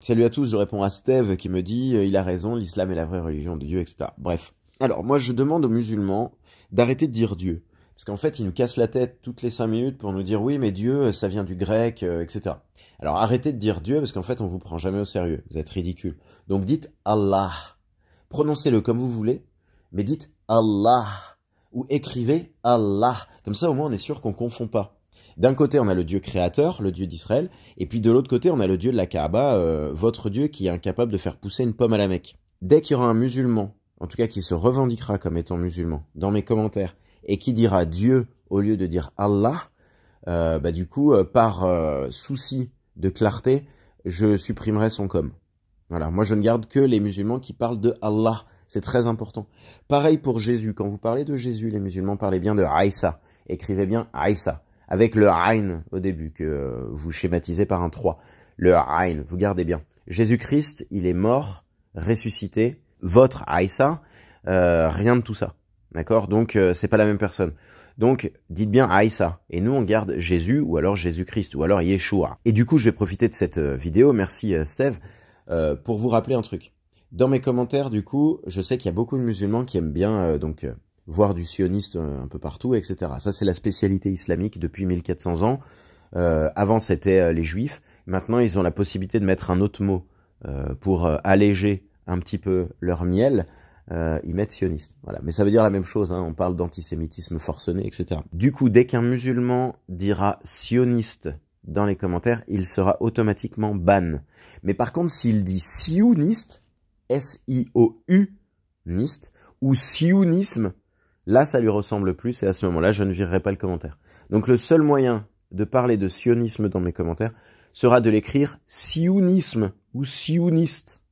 Salut à tous, je réponds à Steve qui me dit euh, il a raison, l'islam est la vraie religion de Dieu, etc. Bref. Alors, moi, je demande aux musulmans d'arrêter de dire Dieu. Parce qu'en fait, ils nous cassent la tête toutes les cinq minutes pour nous dire oui, mais Dieu, euh, ça vient du grec, euh, etc. Alors, arrêtez de dire Dieu parce qu'en fait, on vous prend jamais au sérieux. Vous êtes ridicule. Donc, dites Allah. Prononcez-le comme vous voulez, mais dites Allah. Ou écrivez Allah. Comme ça, au moins, on est sûr qu'on confond pas. D'un côté, on a le Dieu créateur, le Dieu d'Israël, et puis de l'autre côté, on a le Dieu de la Kaaba, euh, votre Dieu qui est incapable de faire pousser une pomme à la Mecque. Dès qu'il y aura un musulman, en tout cas qui se revendiquera comme étant musulman, dans mes commentaires, et qui dira Dieu au lieu de dire Allah, euh, bah du coup, euh, par souci de clarté, je supprimerai son com. Voilà, moi je ne garde que les musulmans qui parlent de Allah. C'est très important. Pareil pour Jésus. Quand vous parlez de Jésus, les musulmans parlez bien de Aïssa. Écrivez bien Aïssa avec le Rein au début, que euh, vous schématisez par un 3. Le Rein, vous gardez bien. Jésus-Christ, il est mort, ressuscité, votre Aïssa, euh, rien de tout ça. D'accord Donc, euh, c'est pas la même personne. Donc, dites bien Aïssa. Et nous, on garde Jésus ou alors Jésus-Christ ou alors Yeshua. Et du coup, je vais profiter de cette vidéo, merci Steve, pour vous rappeler un truc. Dans mes commentaires, du coup, je sais qu'il y a beaucoup de musulmans qui aiment bien donc voire du sioniste euh, un peu partout, etc. Ça, c'est la spécialité islamique depuis 1400 ans. Euh, avant, c'était euh, les juifs. Maintenant, ils ont la possibilité de mettre un autre mot pour alléger un petit peu leur miel. Euh, ils mettent sioniste. Voilà. Mais ça veut dire la même chose. Hein. On parle d'antisémitisme forcené, etc. Du coup, dès qu'un musulman dira sioniste dans les commentaires, il sera automatiquement ban. Mais par contre, s'il dit sioniste, S-I-O-U, niste, ou sionisme, Là, ça lui ressemble plus et à ce moment-là, je ne virerai pas le commentaire. Donc le seul moyen de parler de sionisme dans mes commentaires sera de l'écrire sionisme ou sioniste.